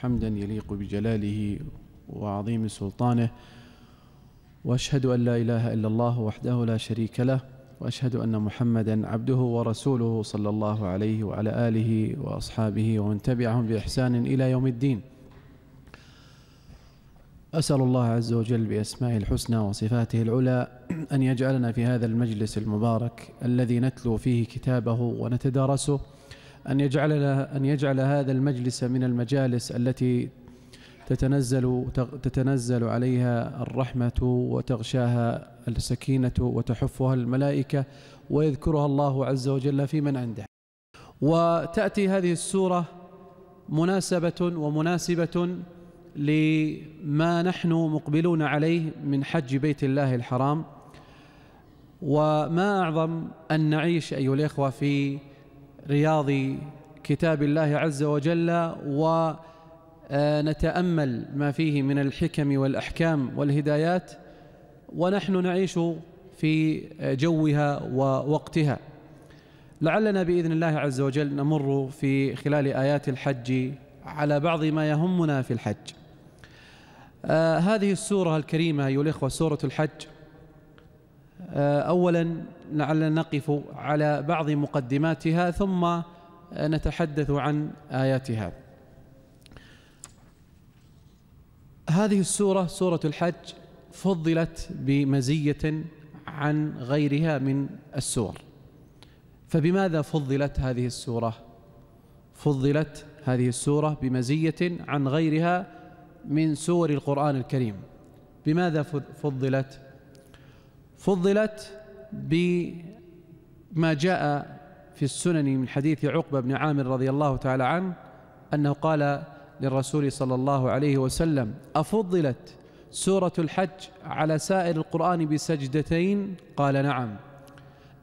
حمدا يليق بجلاله وعظيم سلطانه واشهد ان لا اله الا الله وحده لا شريك له واشهد ان محمدا عبده ورسوله صلى الله عليه وعلى اله واصحابه ومن تبعهم باحسان الى يوم الدين أسأل الله عز وجل بأسمائه الحسنى وصفاته العلى أن يجعلنا في هذا المجلس المبارك الذي نتلو فيه كتابه ونتدارسه أن يجعل أن يجعل هذا المجلس من المجالس التي تتنزل تتنزل عليها الرحمة وتغشاها السكينة وتحفها الملائكة ويذكرها الله عز وجل في من عنده وتأتي هذه السورة مناسبة ومناسبة لما نحن مقبلون عليه من حج بيت الله الحرام وما أعظم أن نعيش أيها الإخوة في رياض كتاب الله عز وجل ونتامل آه، ما فيه من الحكم والاحكام والهدايات ونحن نعيش في جوها ووقتها لعلنا باذن الله عز وجل نمر في خلال ايات الحج على بعض ما يهمنا في الحج آه هذه السوره الكريمه ايها الاخوه سوره الحج آه اولا لعلنا نقف على بعض مقدماتها ثم نتحدث عن آياتها هذه السورة سورة الحج فضلت بمزية عن غيرها من السور فبماذا فضلت هذه السورة؟ فضلت هذه السورة بمزية عن غيرها من سور القرآن الكريم بماذا فضلت؟ فضلت بما جاء في السنن من حديث عقبة بن عامر رضي الله تعالى عنه أنه قال للرسول صلى الله عليه وسلم أفضلت سورة الحج على سائر القرآن بسجدتين قال نعم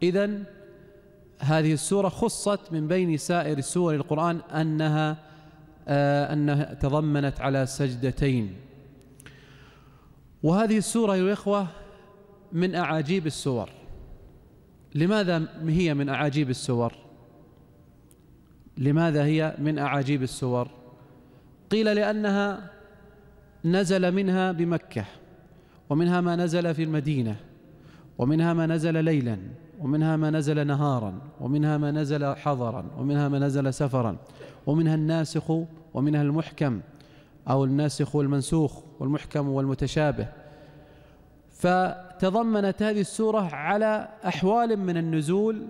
إذا هذه السورة خصت من بين سائر سور القرآن أنها آه أنها تضمنت على سجدتين وهذه السورة يا إخوة من أعاجيب السور لماذا هي من أعاجيب السور لماذا هي من أعاجيب السور قيل لأنها نزل منها بمكة ومنها ما نزل في المدينة ومنها ما نزل ليلا ومنها ما نزل نهارا ومنها ما نزل حضرا ومنها ما نزل سفرا ومنها الناسخ ومنها المحكم أو الناسخ والمنسوخ والمحكم والمتشابه فتضمنت هذه السورة على أحوال من النزول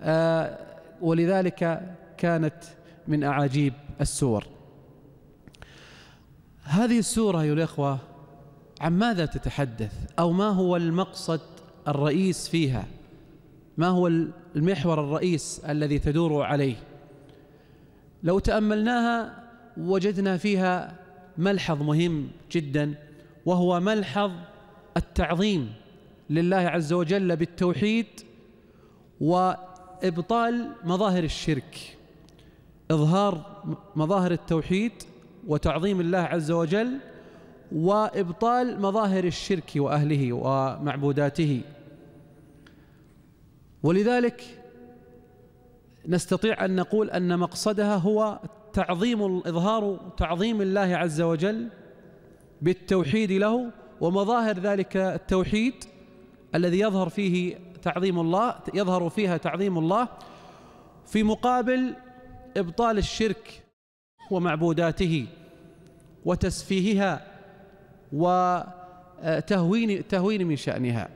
آه، ولذلك كانت من أعاجيب السور هذه السورة أيها الإخوة عن ماذا تتحدث أو ما هو المقصد الرئيس فيها ما هو المحور الرئيس الذي تدور عليه لو تأملناها وجدنا فيها ملحظ مهم جدا وهو ملحظ التعظيم لله عز وجل بالتوحيد وابطال مظاهر الشرك اظهار مظاهر التوحيد وتعظيم الله عز وجل وابطال مظاهر الشرك واهله ومعبوداته ولذلك نستطيع ان نقول ان مقصدها هو تعظيم اظهار تعظيم الله عز وجل بالتوحيد له ومظاهر ذلك التوحيد الذي يظهر فيه تعظيم الله يظهر فيها تعظيم الله في مقابل ابطال الشرك ومعبوداته وتسفيهها وتهوين تهوين من شأنها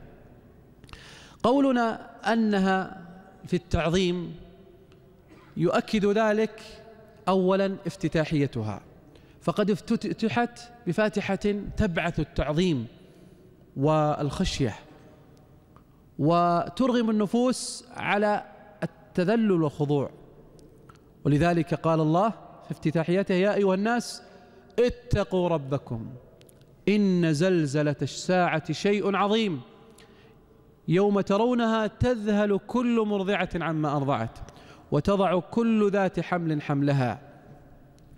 قولنا أنها في التعظيم يؤكد ذلك أولا افتتاحيتها فقد افتتحت بفاتحة تبعث التعظيم والخشية وترغم النفوس على التذلل والخضوع ولذلك قال الله في افتتاحيته يا أيها الناس اتقوا ربكم إن زلزلة الساعة شيء عظيم يوم ترونها تذهل كل مرضعة عما أرضعت وتضع كل ذات حمل حملها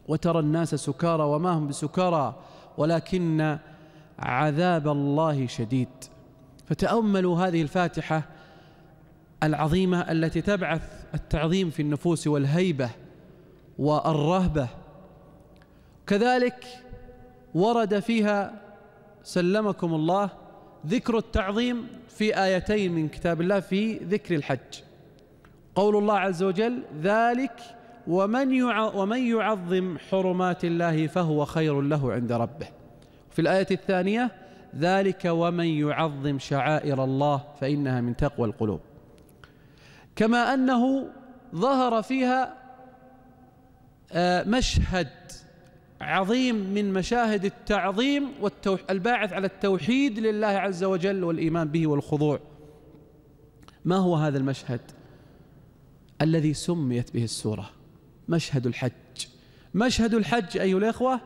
وترى الناس سكارى وما هم بسكارى ولكن عذاب الله شديد فتأملوا هذه الفاتحة العظيمة التي تبعث التعظيم في النفوس والهيبة والرهبة كذلك ورد فيها سلمكم الله ذكر التعظيم في آيتين من كتاب الله في ذكر الحج قول الله عز وجل ذلك ومن ومن يعظم حرمات الله فهو خير له عند ربه في الآية الثانية ذلك ومن يعظم شعائر الله فإنها من تقوى القلوب كما أنه ظهر فيها آه، مشهد عظيم من مشاهد التعظيم الباعث على التوحيد لله عز وجل والإيمان به والخضوع ما هو هذا المشهد الذي سميت به السورة مشهد الحج مشهد الحج أيها الإخوة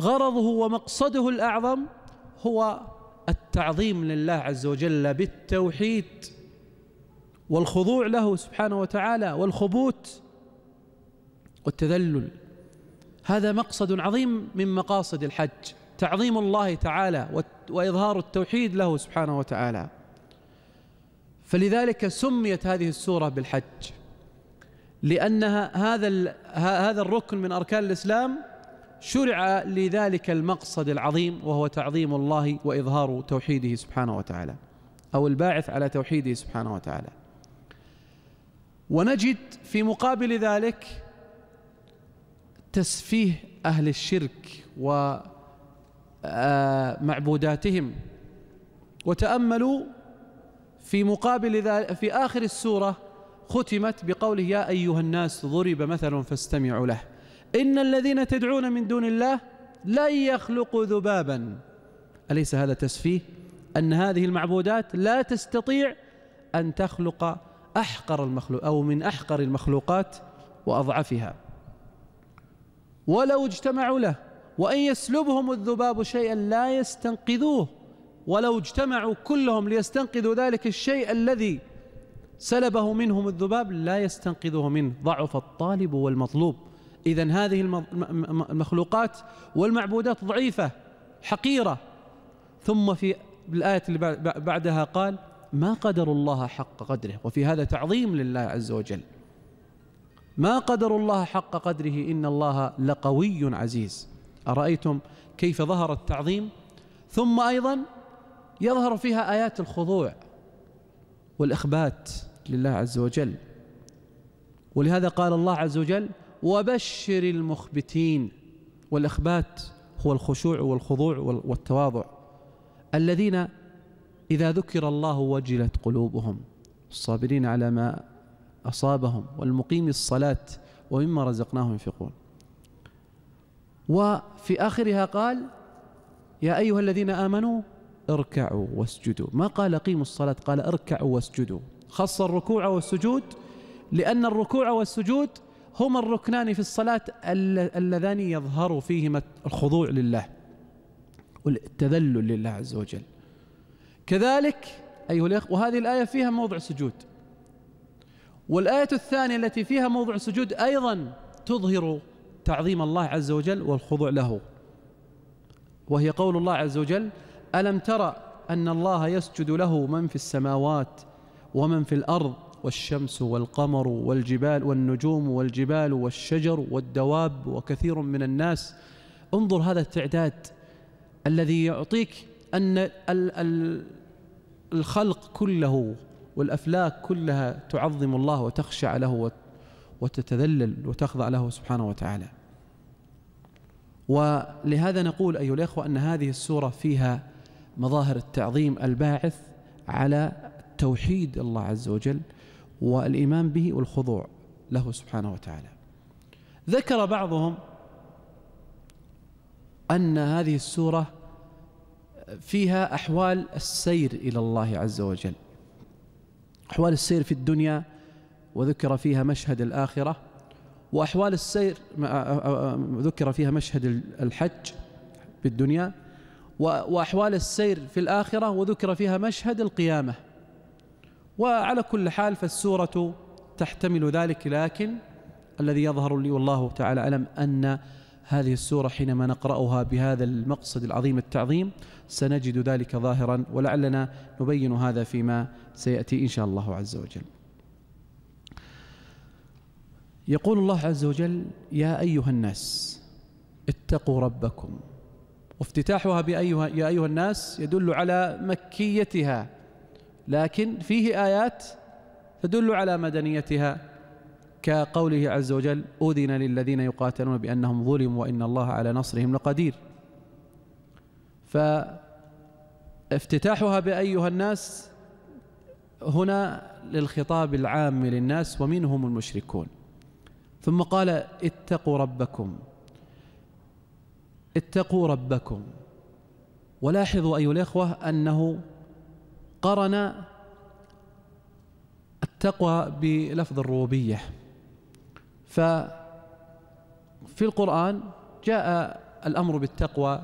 غرضه ومقصده الأعظم هو التعظيم لله عز وجل بالتوحيد والخضوع له سبحانه وتعالى والخبوت والتذلل هذا مقصد عظيم من مقاصد الحج تعظيم الله تعالى وإظهار التوحيد له سبحانه وتعالى فلذلك سميت هذه السورة بالحج لأنها هذا هذا الركن من أركان الإسلام شرع لذلك المقصد العظيم وهو تعظيم الله وإظهار توحيده سبحانه وتعالى أو الباعث على توحيده سبحانه وتعالى ونجد في مقابل ذلك تسفيه أهل الشرك ومعبوداتهم آه، وتأملوا في مقابل ذلك في آخر السورة ختمت بقوله يا أيها الناس ضرب مثل فاستمعوا له إن الذين تدعون من دون الله لن يخلقوا ذبابا أليس هذا تسفيه أن هذه المعبودات لا تستطيع أن تخلق أحقر المخلوق أو من أحقر المخلوقات وأضعفها ولو اجتمعوا له وإن يسلبهم الذباب شيئا لا يستنقذوه ولو اجتمعوا كلهم ليستنقذوا ذلك الشيء الذي سلبه منهم الذباب لا يستنقذه منه ضعف الطالب والمطلوب إذا هذه المخلوقات والمعبودات ضعيفة حقيرة ثم في الآية اللي بعدها قال ما قدر الله حق قدره وفي هذا تعظيم لله عز وجل ما قدر الله حق قدره إن الله لقوي عزيز أرأيتم كيف ظهر التعظيم ثم أيضا يظهر فيها آيات الخضوع والإخبات لله عز وجل ولهذا قال الله عز وجل وبشر المخبتين والإخبات هو الخشوع والخضوع والتواضع الذين إذا ذكر الله وجلت قلوبهم الصابرين على ما أصابهم والمقيم الصلاة ومما رزقناهم ينفقون وفي آخرها قال يا أيها الذين آمنوا اركعوا واسجدوا ما قال قيموا الصلاة قال اركعوا واسجدوا خص الركوع والسجود لأن الركوع والسجود هما الركنان في الصلاة اللذان يظهر فيهما الخضوع لله والتذلل لله عز وجل كذلك أيها الأخوة وهذه الآية فيها موضع سجود والآية الثانية التي فيها موضع سجود أيضا تظهر تعظيم الله عز وجل والخضوع له وهي قول الله عز وجل ألم ترى أن الله يسجد له من في السماوات ومن في الأرض والشمس والقمر والجبال والنجوم والجبال والشجر والدواب وكثير من الناس انظر هذا التعداد الذي يعطيك أن الخلق كله والأفلاك كلها تعظم الله وتخشع له وتتذلل وتخضع له سبحانه وتعالى ولهذا نقول أيها الإخوة أن هذه السورة فيها مظاهر التعظيم الباعث على توحيد الله عز وجل والايمان به والخضوع له سبحانه وتعالى. ذكر بعضهم ان هذه السوره فيها احوال السير الى الله عز وجل. احوال السير في الدنيا وذكر فيها مشهد الاخره واحوال السير ذكر فيها مشهد الحج في الدنيا واحوال السير في الاخره وذكر فيها مشهد القيامه وعلى كل حال فالسورة تحتمل ذلك لكن الذي يظهر لي والله تعالى أعلم أن هذه السورة حينما نقرأها بهذا المقصد العظيم التعظيم سنجد ذلك ظاهرا ولعلنا نبين هذا فيما سيأتي إن شاء الله عز وجل يقول الله عز وجل يا أيها الناس اتقوا ربكم وافتتاحها بأيها يا أيها الناس يدل على مكيتها لكن فيه آيات تدل على مدنيتها كقوله عز وجل أذن للذين يقاتلون بأنهم ظلموا وإن الله على نصرهم لقدير فافتتاحها بأيها الناس هنا للخطاب العام للناس ومنهم المشركون ثم قال اتقوا ربكم اتقوا ربكم ولاحظوا أيها الإخوة أنه قرن التقوى بلفظ الربوبيه ففي القران جاء الامر بالتقوى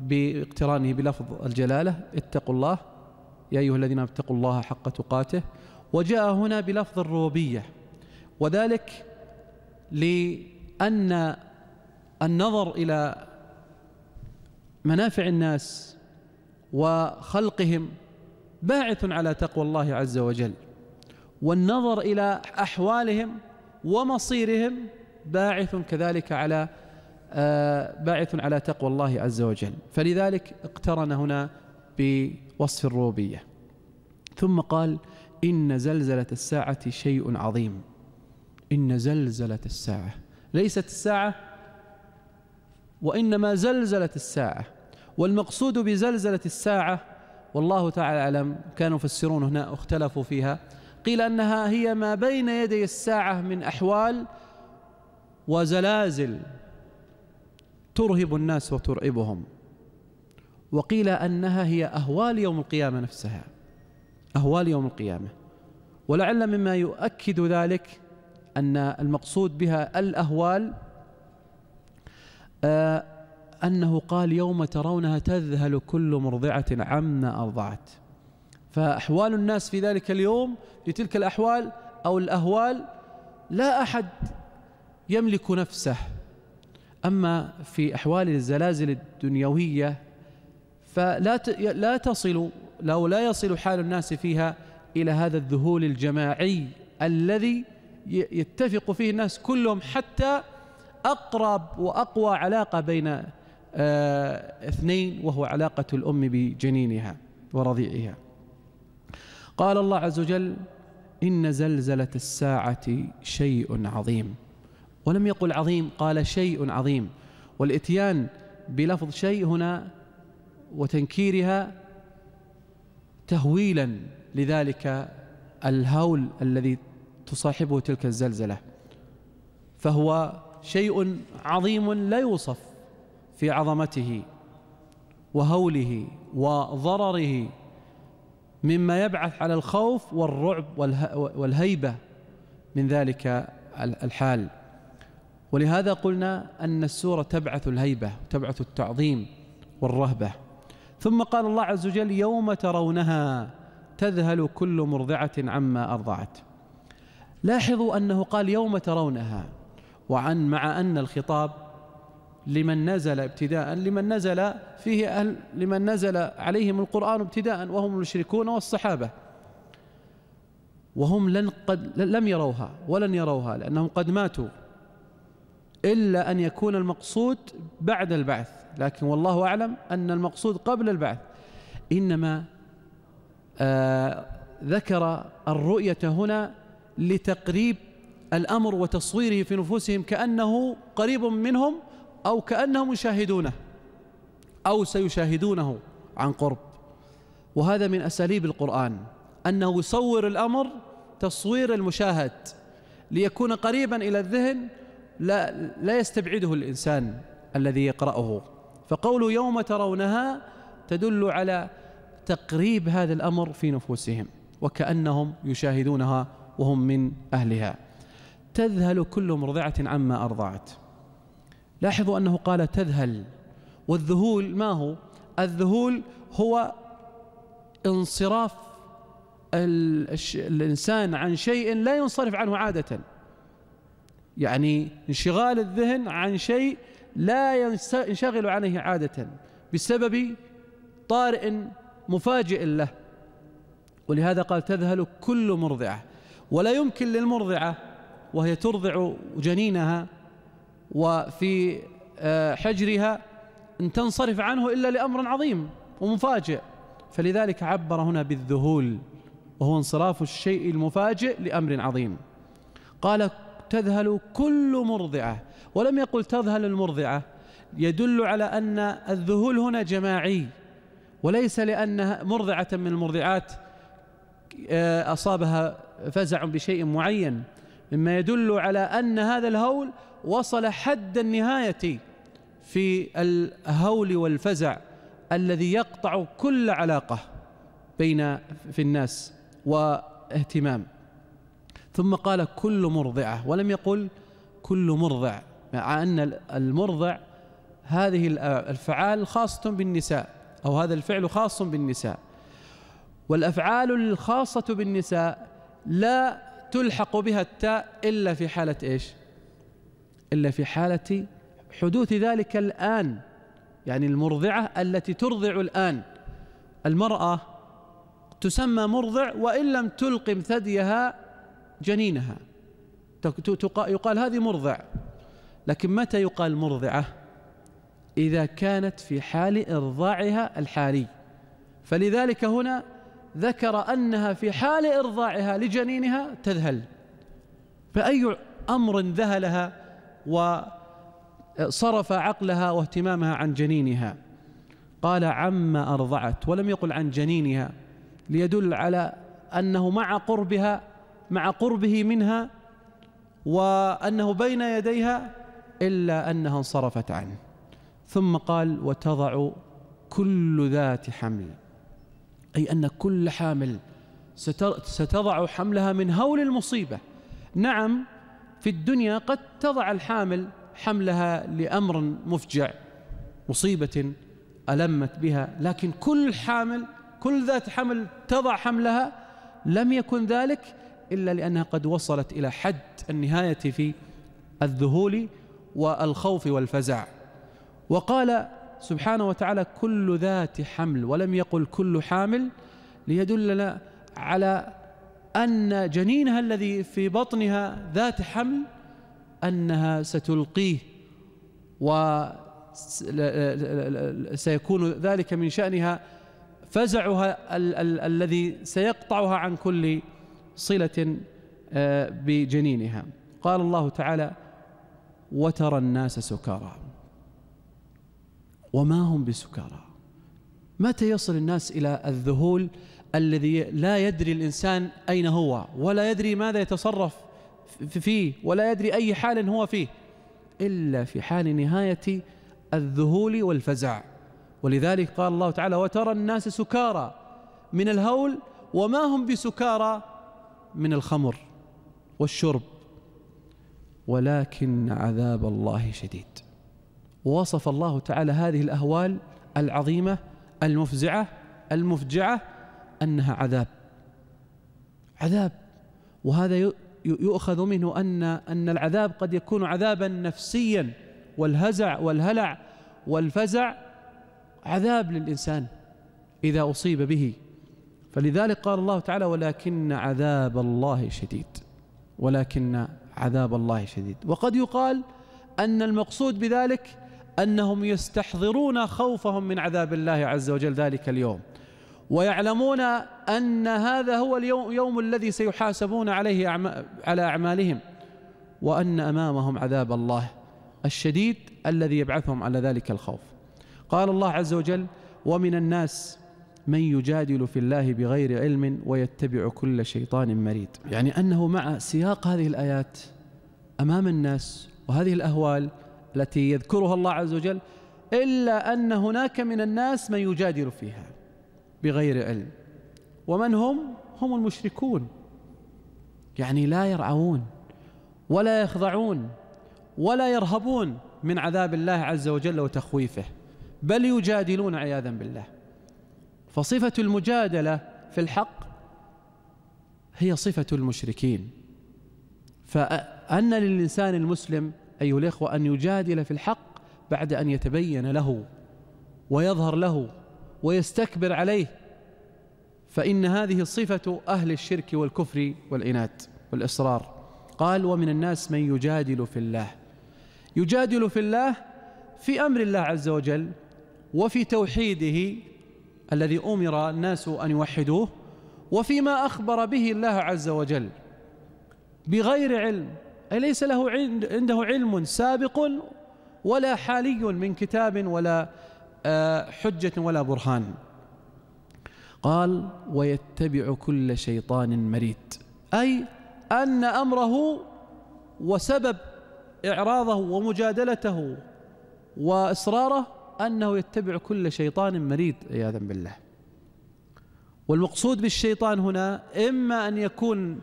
باقترانه بلفظ الجلاله اتقوا الله يا ايها الذين اتقوا الله حق تقاته وجاء هنا بلفظ الربوبيه وذلك لان النظر الى منافع الناس وخلقهم باعث على تقوى الله عز وجل والنظر إلى أحوالهم ومصيرهم باعث كذلك على آه، باعث على تقوى الله عز وجل فلذلك اقترن هنا بوصف الروبية ثم قال إن زلزلة الساعة شيء عظيم إن زلزلة الساعة ليست الساعة وإنما زلزلة الساعة والمقصود بزلزلة الساعة والله تعالى أعلم كانوا يفسرون هنا اختلفوا فيها قيل أنها هي ما بين يدي الساعة من أحوال وزلازل ترهب الناس وترعبهم وقيل أنها هي أهوال يوم القيامة نفسها أهوال يوم القيامة ولعل مما يؤكد ذلك أن المقصود بها الأهوال آه أنه قال يوم ترونها تذهل كل مرضعة عما أرضعت فأحوال الناس في ذلك اليوم في تلك الأحوال أو الأهوال لا أحد يملك نفسه أما في أحوال الزلازل الدنيوية فلا لا تصل لو لا يصل حال الناس فيها إلى هذا الذهول الجماعي الذي يتفق فيه الناس كلهم حتى أقرب وأقوى علاقة بين آه، اثنين وهو علاقة الأم بجنينها ورضيعها قال الله عز وجل إن زلزلة الساعة شيء عظيم ولم يقل عظيم قال شيء عظيم والإتيان بلفظ شيء هنا وتنكيرها تهويلا لذلك الهول الذي تصاحبه تلك الزلزلة فهو شيء عظيم لا يوصف في عظمته وهوله وضرره مما يبعث على الخوف والرعب والهيبه من ذلك الحال ولهذا قلنا ان السوره تبعث الهيبه تبعث التعظيم والرهبه ثم قال الله عز وجل يوم ترونها تذهل كل مرضعه عما ارضعت لاحظوا انه قال يوم ترونها وعن مع ان الخطاب لمن نزل ابتداء لمن نزل فيه أهل لمن نزل عليهم القرآن ابتداء وهم المشركون والصحابة وهم لن قد لم يروها ولن يروها لأنهم قد ماتوا إلا أن يكون المقصود بعد البعث لكن والله أعلم أن المقصود قبل البعث إنما آه ذكر الرؤية هنا لتقريب الأمر وتصويره في نفوسهم كأنه قريب منهم أو كأنهم يشاهدونه أو سيشاهدونه عن قرب وهذا من أساليب القرآن أنه يصور الأمر تصوير المشاهد ليكون قريبا إلى الذهن لا, لا يستبعده الإنسان الذي يقرأه فقول يوم ترونها تدل على تقريب هذا الأمر في نفوسهم وكأنهم يشاهدونها وهم من أهلها تذهل كل مرضعة عما أرضعت لاحظوا أنه قال تذهل والذهول ما هو الذهول هو انصراف الإنسان عن شيء لا ينصرف عنه عادة يعني انشغال الذهن عن شيء لا ينشغل عنه عادة بسبب طارئ مفاجئ له ولهذا قال تذهل كل مرضعة ولا يمكن للمرضعة وهي ترضع جنينها وفي آه، حجرها ان تنصرف عنه الا لامر عظيم ومفاجئ فلذلك عبر هنا بالذهول وهو انصراف الشيء المفاجئ لامر عظيم قال تذهل كل مرضعه ولم يقل تذهل المرضعه يدل على ان الذهول هنا جماعي وليس لانها مرضعه من المرضعات آه، اصابها فزع بشيء معين مما يدل على ان هذا الهول وصل حد النهايه في الهول والفزع الذي يقطع كل علاقه بين في الناس واهتمام ثم قال كل مرضعه ولم يقل كل مرضع مع ان المرضع هذه الافعال خاصه بالنساء او هذا الفعل خاص بالنساء والافعال الخاصه بالنساء لا تلحق بها التاء الا في حاله ايش؟ إلا في حالة حدوث ذلك الآن يعني المرضعة التي ترضع الآن المرأة تسمى مرضع وإن لم تلقم ثديها جنينها يقال هذه مرضع لكن متى يقال مرضعة إذا كانت في حال إرضاعها الحالي فلذلك هنا ذكر أنها في حال إرضاعها لجنينها تذهل فأي أمر ذهلها وصرف عقلها واهتمامها عن جنينها قال عما أرضعت ولم يقل عن جنينها ليدل على أنه مع قربها مع قربه منها وأنه بين يديها إلا أنها انصرفت عنه ثم قال وتضع كل ذات حمل أي أن كل حامل ستضع حملها من هول المصيبة نعم في الدنيا قد تضع الحامل حملها لامر مفجع مصيبه المت بها لكن كل حامل كل ذات حمل تضع حملها لم يكن ذلك الا لانها قد وصلت الى حد النهايه في الذهول والخوف والفزع وقال سبحانه وتعالى كل ذات حمل ولم يقل كل حامل ليدلنا على أن جنينها الذي في بطنها ذات حمل أنها ستلقيه وسيكون ذلك من شأنها فزعها ال- ال- الذي سيقطعها عن كل صلة آه، بجنينها قال الله تعالى وترى الناس سكارى وما هم بسكارى متى يصل الناس إلى الذهول؟ الذي لا يدري الإنسان أين هو ولا يدري ماذا يتصرف فيه ولا يدري أي حال هو فيه إلا في حال نهاية الذهول والفزع ولذلك قال الله تعالى وترى الناس سكارى من الهول وما هم بسكارى من الخمر والشرب ولكن عذاب الله شديد ووصف الله تعالى هذه الأهوال العظيمة المفزعة المفجعة أنها عذاب عذاب وهذا يؤخذ منه أن أن العذاب قد يكون عذابا نفسيا والهزع والهلع والفزع عذاب للإنسان إذا أصيب به فلذلك قال الله تعالى ولكن عذاب الله شديد ولكن عذاب الله شديد وقد يقال أن المقصود بذلك أنهم يستحضرون خوفهم من عذاب الله عز وجل ذلك اليوم ويعلمون ان هذا هو اليوم يوم الذي سيحاسبون عليه على اعمالهم وان امامهم عذاب الله الشديد الذي يبعثهم على ذلك الخوف قال الله عز وجل ومن الناس من يجادل في الله بغير علم ويتبع كل شيطان مريد يعني انه مع سياق هذه الايات امام الناس وهذه الاهوال التي يذكرها الله عز وجل الا ان هناك من الناس من يجادل فيها بغير علم ومن هم هم المشركون يعني لا يرعون ولا يخضعون ولا يرهبون من عذاب الله عز وجل وتخويفه بل يجادلون عياذا بالله فصفه المجادله في الحق هي صفه المشركين فان للانسان المسلم ايها الاخوه ان يجادل في الحق بعد ان يتبين له ويظهر له ويستكبر عليه فإن هذه صفة أهل الشرك والكفر والعناد والإصرار قال ومن الناس من يجادل في الله يجادل في الله في أمر الله عز وجل وفي توحيده الذي أمر الناس أن يوحدوه وفيما أخبر به الله عز وجل بغير علم أي ليس له عنده علم سابق ولا حالي من كتاب ولا آه، حجة ولا برهان قال ويتبع كل شيطان مريد أي أن أمره وسبب إعراضه ومجادلته وإصراره أنه يتبع كل شيطان مريد عياذا بالله والمقصود بالشيطان هنا إما أن يكون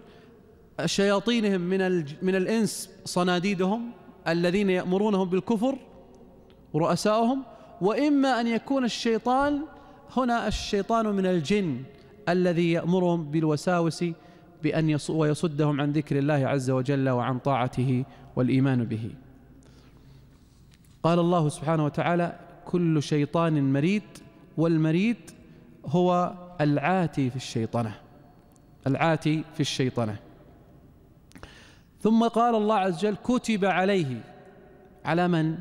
شياطينهم من, من الإنس صناديدهم الذين يأمرونهم بالكفر رؤساؤهم وإما أن يكون الشيطان هنا الشيطان من الجن الذي يأمرهم بالوساوس بأن ويصدهم عن ذكر الله عز وجل وعن طاعته والإيمان به قال الله سبحانه وتعالى كل شيطان مريد والمريد هو العاتي في الشيطنة العاتي في الشيطنة ثم قال الله عز وجل كتب عليه على من؟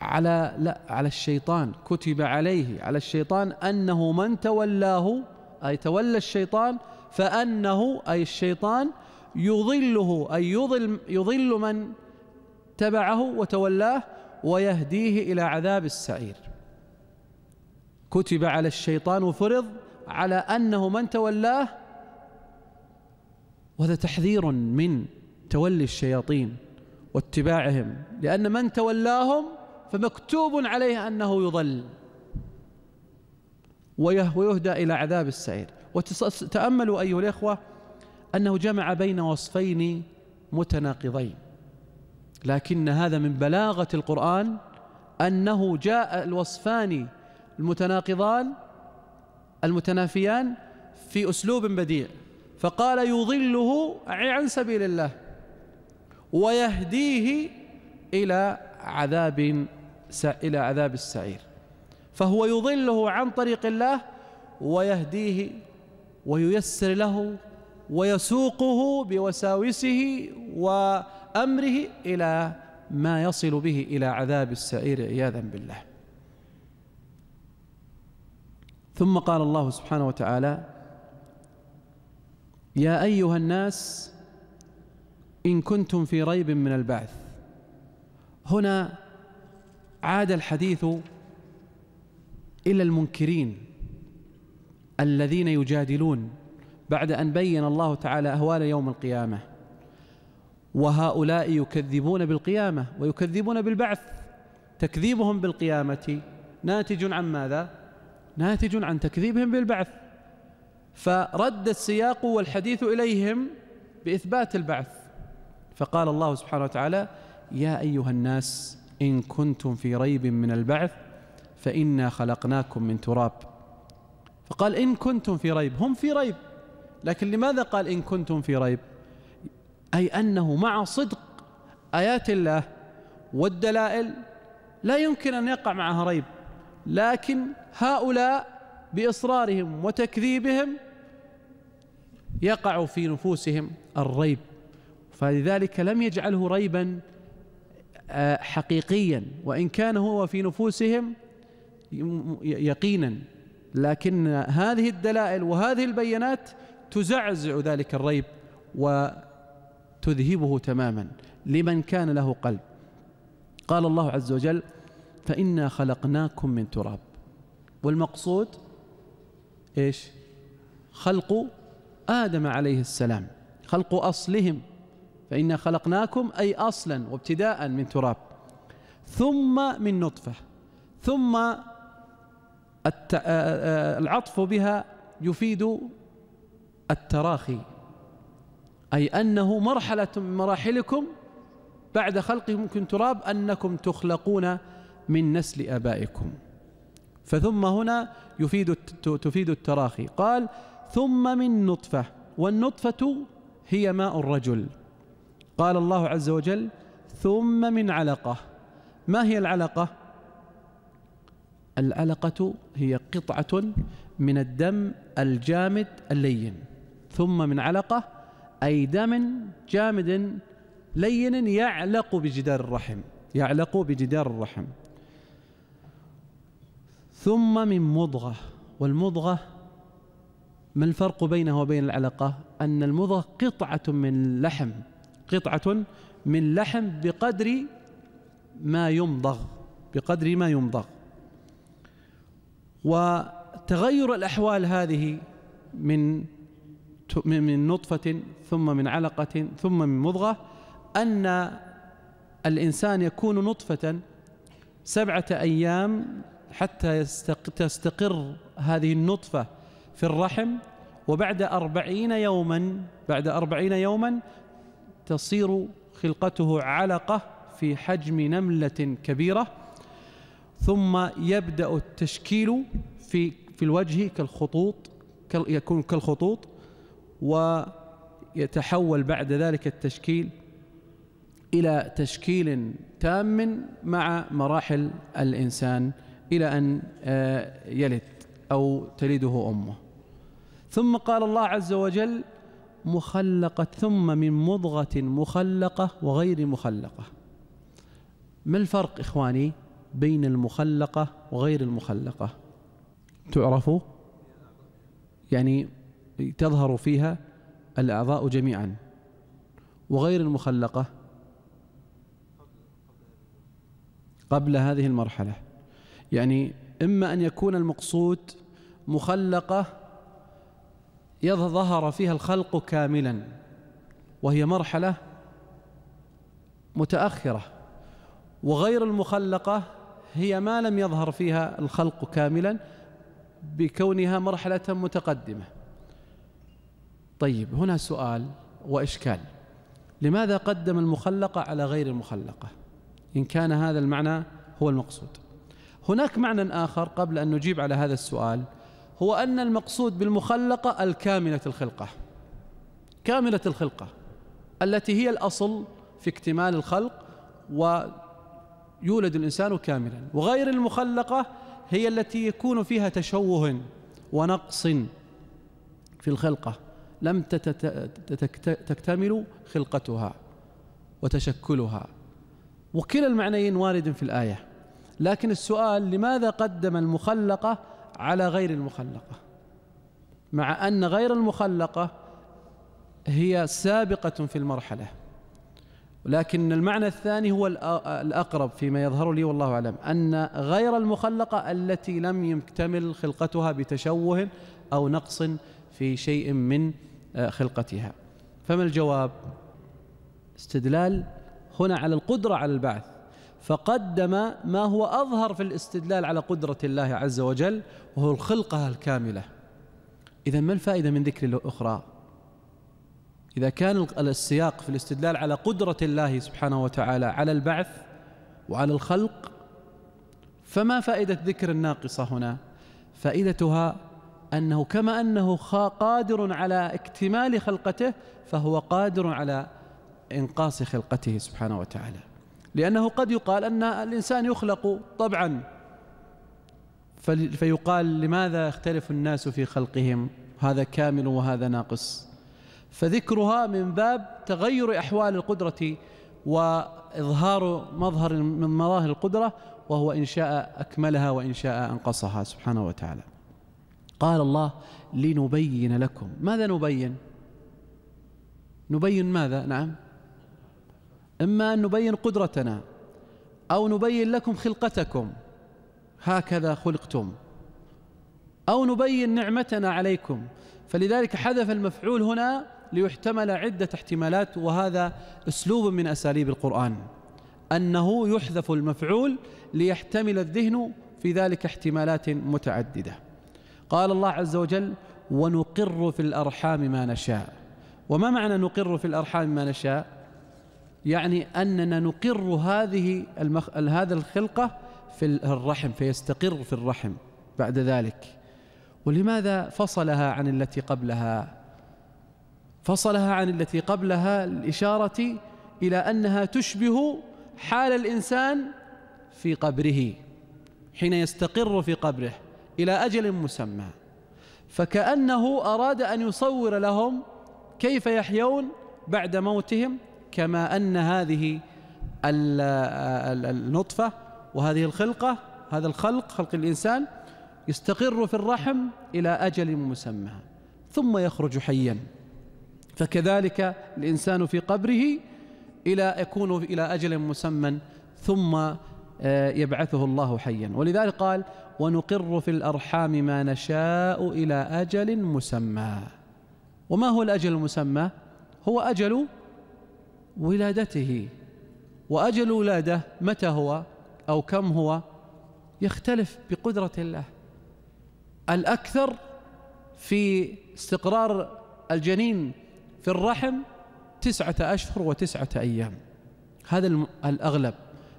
على لا على الشيطان كتب عليه على الشيطان انه من تولاه اي تولى الشيطان فانه اي الشيطان يضله اي يضل يضل من تبعه وتولاه ويهديه الى عذاب السعير كتب على الشيطان وفرض على انه من تولاه وهذا تحذير من تولي الشياطين واتباعهم لان من تولاهم فمكتوب عليه أنه يضل ويهدى إلى عذاب السعير وتأملوا أيها الإخوة أنه جمع بين وصفين متناقضين لكن هذا من بلاغة القرآن أنه جاء الوصفان المتناقضان المتنافيان في أسلوب بديع فقال يضله عن سبيل الله ويهديه إلى عذاب إلى عذاب السعير فهو يضله عن طريق الله ويهديه وييسر له ويسوقه بوساوسه وأمره إلى ما يصل به إلى عذاب السعير عياذا بالله ثم قال الله سبحانه وتعالى يا أيها الناس إن كنتم في ريب من البعث هنا عاد الحديث إلى المنكرين الذين يجادلون بعد أن بين الله تعالى أهوال يوم القيامة وهؤلاء يكذبون بالقيامة ويكذبون بالبعث تكذيبهم بالقيامة ناتج عن ماذا؟ ناتج عن تكذيبهم بالبعث فرد السياق والحديث إليهم بإثبات البعث فقال الله سبحانه وتعالى يا أيها الناس إن كنتم في ريب من البعث فإنا خلقناكم من تراب فقال إن كنتم في ريب هم في ريب لكن لماذا قال إن كنتم في ريب أي أنه مع صدق آيات الله والدلائل لا يمكن أن يقع معها ريب لكن هؤلاء بإصرارهم وتكذيبهم يقع في نفوسهم الريب فلذلك لم يجعله ريبا آه، حقيقيا وان كان هو في نفوسهم يقينا لكن هذه الدلائل وهذه البينات تزعزع ذلك الريب وتذهبه تماما لمن كان له قلب قال الله عز وجل فانا خلقناكم من تراب والمقصود ايش خلق ادم عليه السلام خلق اصلهم فإنا خلقناكم أي أصلا وابتداء من تراب ثم من نطفة ثم العطف بها يفيد التراخي أي أنه مرحلة من مراحلكم بعد خلقكم من تراب أنكم تخلقون من نسل أبائكم فثم هنا يفيد تفيد التراخي قال ثم من نطفة والنطفة هي ماء الرجل قال الله عز وجل ثم من علقة ما هي العلقة؟ العلقة هي قطعة من الدم الجامد اللين ثم من علقة أي دم جامد لين يعلق بجدار الرحم يعلق بجدار الرحم ثم من مضغة والمضغة ما الفرق بينها وبين العلقة أن المضغة قطعة من لحم قطعة من لحم بقدر ما يمضغ بقدر ما يمضغ وتغير الأحوال هذه من من نطفة ثم من علقة ثم من مضغة أن الإنسان يكون نطفة سبعة أيام حتى تستقر هذه النطفة في الرحم وبعد أربعين يوما بعد أربعين يوما تصير خلقته علقة في حجم نملة كبيرة ثم يبدأ التشكيل في في الوجه كالخطوط يكون كالخطوط ويتحول بعد ذلك التشكيل إلى تشكيل تام مع مراحل الإنسان إلى أن آه، يلد أو تلده أمه ثم قال الله عز وجل مخلقة ثم من مضغة مخلقة وغير مخلقة ما الفرق إخواني بين المخلقة وغير المخلقة تعرف يعني تظهر فيها الأعضاء جميعا وغير المخلقة قبل هذه المرحلة يعني إما أن يكون المقصود مخلقة ظهر فيها الخلق كاملا وهي مرحلة متأخرة وغير المخلقة هي ما لم يظهر فيها الخلق كاملا بكونها مرحلة متقدمة طيب هنا سؤال وإشكال لماذا قدم المخلقة على غير المخلقة إن كان هذا المعنى هو المقصود هناك معنى آخر قبل أن نجيب على هذا السؤال هو أن المقصود بالمخلقة الكاملة الخلقة كاملة الخلقة التي هي الأصل في اكتمال الخلق ويولد الإنسان كاملا وغير المخلقة هي التي يكون فيها تشوه ونقص في الخلقة لم تكتمل خلقتها وتشكلها وكلا المعنيين وارد في الآية لكن السؤال لماذا قدم المخلقة على غير المخلقة مع أن غير المخلقة هي سابقة في المرحلة لكن المعنى الثاني هو الأقرب فيما يظهر لي والله أعلم أن غير المخلقة التي لم يكتمل خلقتها بتشوه أو نقص في شيء من آه، خلقتها فما الجواب استدلال هنا على القدرة على البعث فقدم ما هو أظهر في الاستدلال على قدرة الله عز وجل وهو الخلقة الكاملة إذا ما الفائدة من ذكر الأخرى إذا كان السياق في الاستدلال على قدرة الله سبحانه وتعالى على البعث وعلى الخلق فما فائدة ذكر الناقصة هنا فائدتها أنه كما أنه قادر على اكتمال خلقته فهو قادر على إنقاص خلقته سبحانه وتعالى لأنه قد يقال أن الإنسان يخلق طبعا فيقال لماذا يختلف الناس في خلقهم هذا كامل وهذا ناقص فذكرها من باب تغير أحوال القدرة وإظهار مظهر من مظاهر القدرة وهو إن شاء أكملها وإن شاء أنقصها سبحانه وتعالى قال الله لنبين لكم ماذا نبين نبين ماذا نعم إما أن نبين قدرتنا أو نبين لكم خلقتكم هكذا خلقتم أو نبين نعمتنا عليكم فلذلك حذف المفعول هنا ليحتمل عدة احتمالات وهذا أسلوب من أساليب القرآن أنه يحذف المفعول ليحتمل الذهن في ذلك احتمالات متعددة قال الله عز وجل ونقر في الأرحام ما نشاء وما معنى نقر في الأرحام ما نشاء يعني أننا نقر هذه المخ... هذا الخلقة في الرحم فيستقر في الرحم بعد ذلك ولماذا فصلها عن التي قبلها فصلها عن التي قبلها الإشارة إلى أنها تشبه حال الإنسان في قبره حين يستقر في قبره إلى أجل مسمى فكأنه أراد أن يصور لهم كيف يحيون بعد موتهم كما أن هذه النطفة وهذه الخلقة هذا الخلق خلق الإنسان يستقر في الرحم إلى أجل مسمى ثم يخرج حيا فكذلك الإنسان في قبره إلى يكون إلى أجل مسمى ثم آه، يبعثه الله حيا ولذلك قال ونقر في الأرحام ما نشاء إلى أجل مسمى وما هو الأجل المسمى هو أجل ولادته واجل ولاده متى هو او كم هو يختلف بقدره الله الاكثر في استقرار الجنين في الرحم تسعه اشهر وتسعه ايام هذا الاغلب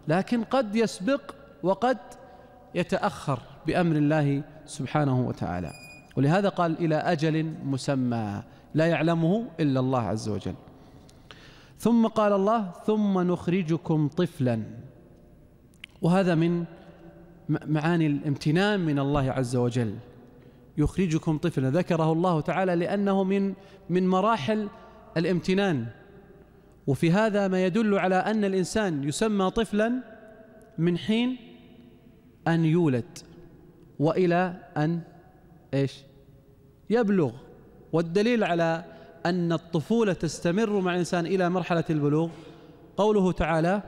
لكن قد يسبق وقد يتاخر بامر الله سبحانه وتعالى ولهذا قال الى اجل مسمى لا يعلمه الا الله عز وجل ثم قال الله ثم نخرجكم طفلا وهذا من معاني الامتنان من الله عز وجل يخرجكم طفلا ذكره الله تعالى لأنه من من مراحل الامتنان وفي هذا ما يدل على أن الإنسان يسمى طفلا من حين أن يولد وإلى أن إيش يبلغ والدليل على أن الطفولة تستمر مع الإنسان إلى مرحلة البلوغ قوله تعالى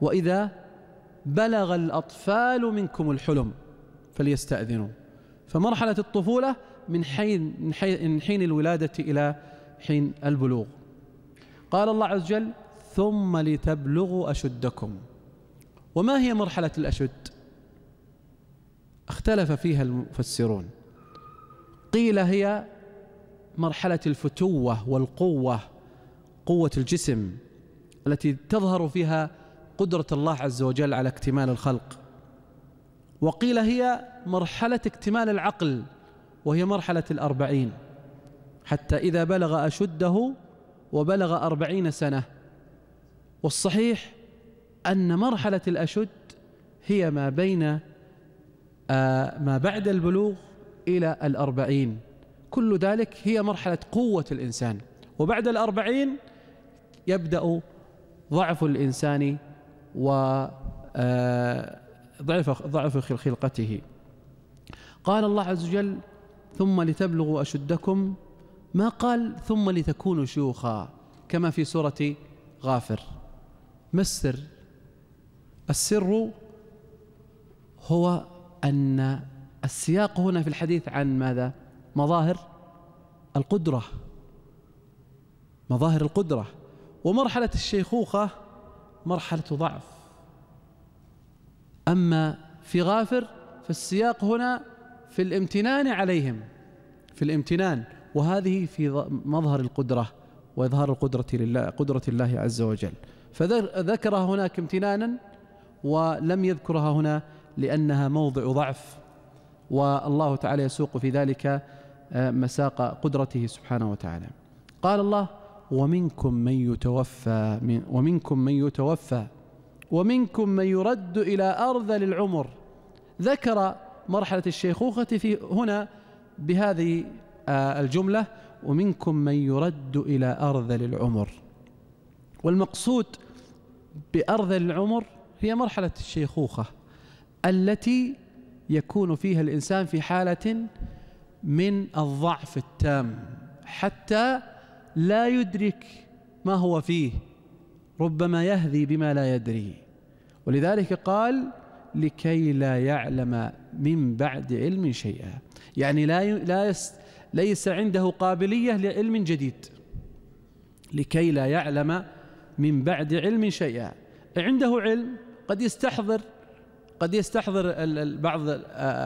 وإذا بلغ الأطفال منكم الحلم فليستأذنوا فمرحلة الطفولة من حين من حين, من حين الولادة إلى حين البلوغ قال الله عز وجل ثم لتبلغوا أشدكم وما هي مرحلة الأشد اختلف فيها المفسرون قيل هي مرحلة الفتوة والقوة قوة الجسم التي تظهر فيها قدرة الله عز وجل على اكتمال الخلق وقيل هي مرحلة اكتمال العقل وهي مرحلة الأربعين حتى إذا بلغ أشده وبلغ أربعين سنة والصحيح أن مرحلة الأشد هي ما بين آه، ما بعد البلوغ إلى الأربعين كل ذلك هي مرحلة قوة الإنسان وبعد الأربعين يبدأ ضعف الإنسان و آه، ضعف ضعف خلقته قال الله عز وجل ثم لتبلغوا أشدكم ما قال ثم لتكونوا شيوخا كما في سورة غافر ما السر السر هو أن السياق هنا في الحديث عن ماذا مظاهر القدرة مظاهر القدرة ومرحلة الشيخوخة مرحلة ضعف أما في غافر فالسياق هنا في الامتنان عليهم في الامتنان وهذه في مظهر القدرة وإظهار القدرة لله قدرة الله عز وجل فذكر هناك امتنانا ولم يذكرها هنا لأنها موضع ضعف والله تعالى يسوق في ذلك آه، مساق قدرته سبحانه وتعالى قال الله ومنكم من يتوفى من ومنكم من يتوفى ومنكم من يرد إلى أرذل العمر ذكر مرحلة الشيخوخة في هنا بهذه آه، الجملة ومنكم من يرد إلى أرذل العمر والمقصود بأرذل العمر هي مرحلة الشيخوخة التي يكون فيها الإنسان في حالة من الضعف التام حتى لا يدرك ما هو فيه ربما يهذي بما لا يدري ولذلك قال لكي لا يعلم من بعد علم شيئا يعني لا لا ليس عنده قابليه لعلم جديد لكي لا يعلم من بعد علم شيئا عنده علم قد يستحضر قد يستحضر بعض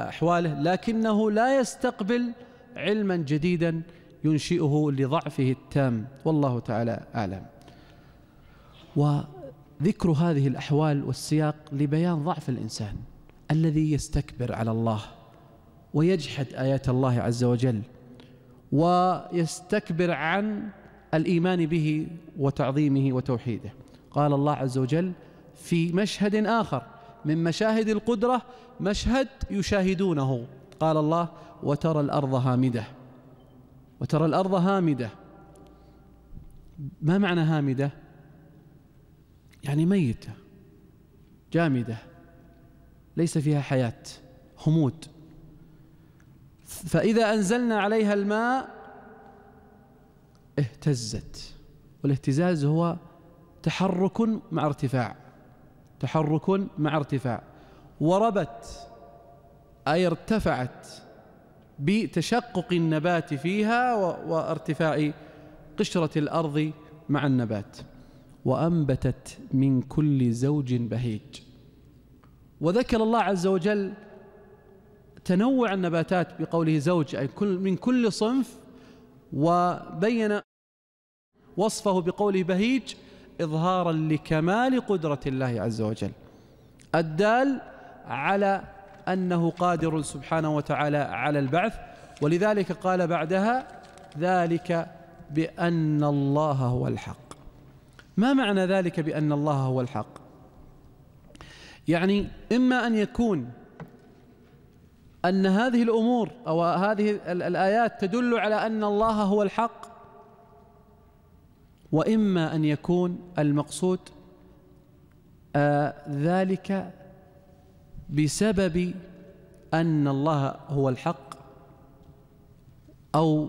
أحواله لكنه لا يستقبل علما جديدا ينشئه لضعفه التام والله تعالى أعلم وذكر هذه الأحوال والسياق لبيان ضعف الإنسان الذي يستكبر على الله ويجحد آيات الله عز وجل ويستكبر عن الإيمان به وتعظيمه وتوحيده قال الله عز وجل في مشهد آخر من مشاهد القدرة مشهد يشاهدونه قال الله وترى الأرض هامدة وترى الأرض هامدة ما معنى هامدة يعني ميتة جامدة ليس فيها حياة همود فإذا أنزلنا عليها الماء اهتزت والاهتزاز هو تحرك مع ارتفاع تحرك مع ارتفاع وربت أي ارتفعت بتشقق النبات فيها وارتفاع قشرة الأرض مع النبات وأنبتت من كل زوج بهيج وذكر الله عز وجل تنوع النباتات بقوله زوج أي كل من كل صنف وبين وصفه بقوله بهيج إظهارا لكمال قدرة الله عز وجل الدال على أنه قادر سبحانه وتعالى على البعث ولذلك قال بعدها ذلك بأن الله هو الحق ما معنى ذلك بأن الله هو الحق يعني إما أن يكون أن هذه الأمور أو هذه الآيات تدل على أن الله هو الحق واما ان يكون المقصود آه ذلك بسبب ان الله هو الحق او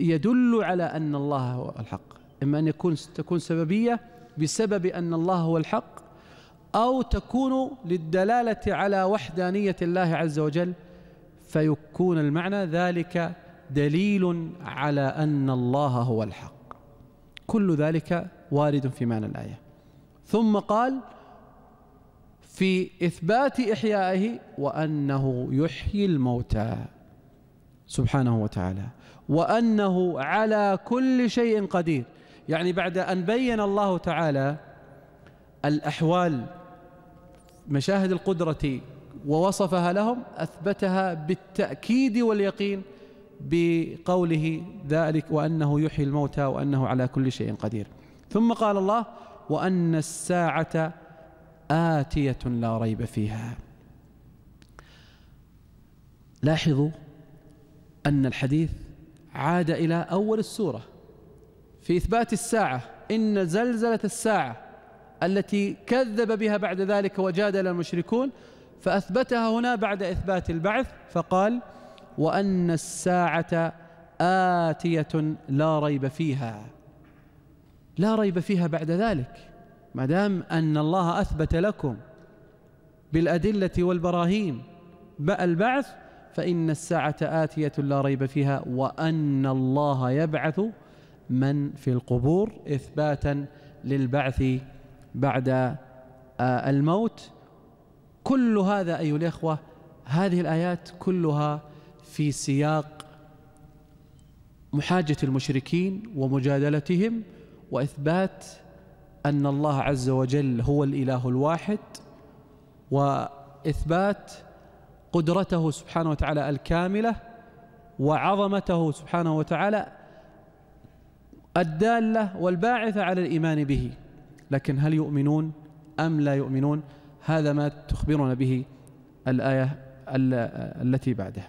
يدل على ان الله هو الحق اما ان يكون تكون سببيه بسبب ان الله هو الحق او تكون للدلاله على وحدانيه الله عز وجل فيكون المعنى ذلك دليل على ان الله هو الحق كل ذلك وارد في معنى الآية ثم قال في إثبات إحيائه وأنه يحيي الموتى سبحانه وتعالى وأنه على كل شيء قدير يعني بعد أن بين الله تعالى الأحوال مشاهد القدرة ووصفها لهم أثبتها بالتأكيد واليقين بقوله ذلك وانه يحيي الموتى وانه على كل شيء قدير ثم قال الله وان الساعه اتيه لا ريب فيها لاحظوا ان الحديث عاد الى اول السوره في اثبات الساعه ان زلزله الساعه التي كذب بها بعد ذلك وجادل المشركون فاثبتها هنا بعد اثبات البعث فقال وأن الساعة آتية لا ريب فيها لا ريب فيها بعد ذلك ما دام أن الله أثبت لكم بالأدلة والبراهين البعث فإن الساعة آتية لا ريب فيها وأن الله يبعث من في القبور إثباتا للبعث بعد الموت كل هذا أيها الإخوة هذه الآيات كلها في سياق محاجة المشركين ومجادلتهم وإثبات أن الله عز وجل هو الإله الواحد وإثبات قدرته سبحانه وتعالى الكاملة وعظمته سبحانه وتعالى الدالة والباعثة على الإيمان به لكن هل يؤمنون أم لا يؤمنون هذا ما تخبرنا به الآية التي بعدها